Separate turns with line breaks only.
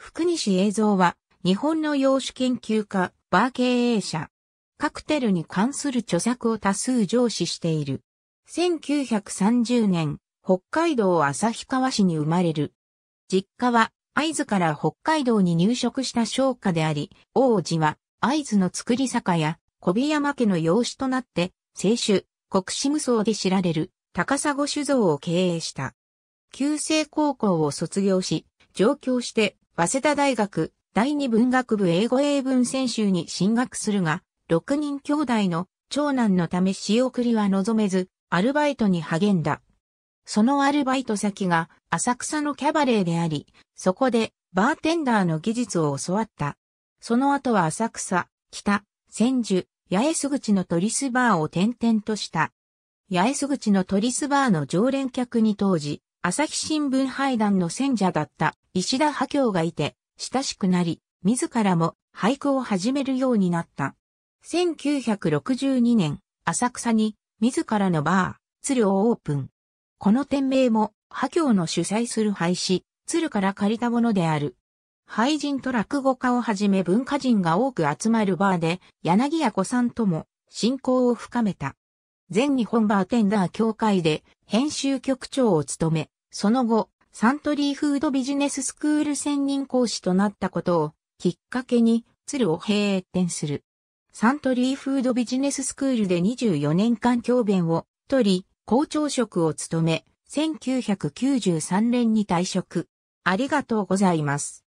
福西映像は、日本の洋酒研究家、バー経営者。カクテルに関する著作を多数上司している。1930年、北海道旭川市に生まれる。実家は、会津から北海道に入植した商家であり、王子は、会津の作り酒や、小宮山家の養子となって、清酒、国士無双で知られる、高砂酒造を経営した。旧制高校を卒業し、上京して、早稲田大学第二文学部英語英文専修に進学するが、6人兄弟の長男のため仕送りは望めず、アルバイトに励んだ。そのアルバイト先が浅草のキャバレーであり、そこでバーテンダーの技術を教わった。その後は浅草、北、千住、八重洲口のトリスバーを転々とした。八重洲口のトリスバーの常連客に当時、朝日新聞廃談の選者だった石田波京がいて、親しくなり、自らも俳句を始めるようになった。1962年、浅草に自らのバー、鶴をオープン。この店名も、波京の主催する廃止、鶴から借りたものである。廃人と落語家をはじめ文化人が多く集まるバーで、柳屋子さんとも、親交を深めた。全日本バーテンダー協会で編集局長を務め、その後、サントリーフードビジネススクール専任講師となったことをきっかけに鶴を閉店する。サントリーフードビジネススクールで24年間教鞭を取り、校長職を務め、1993年に退職。ありがとうございます。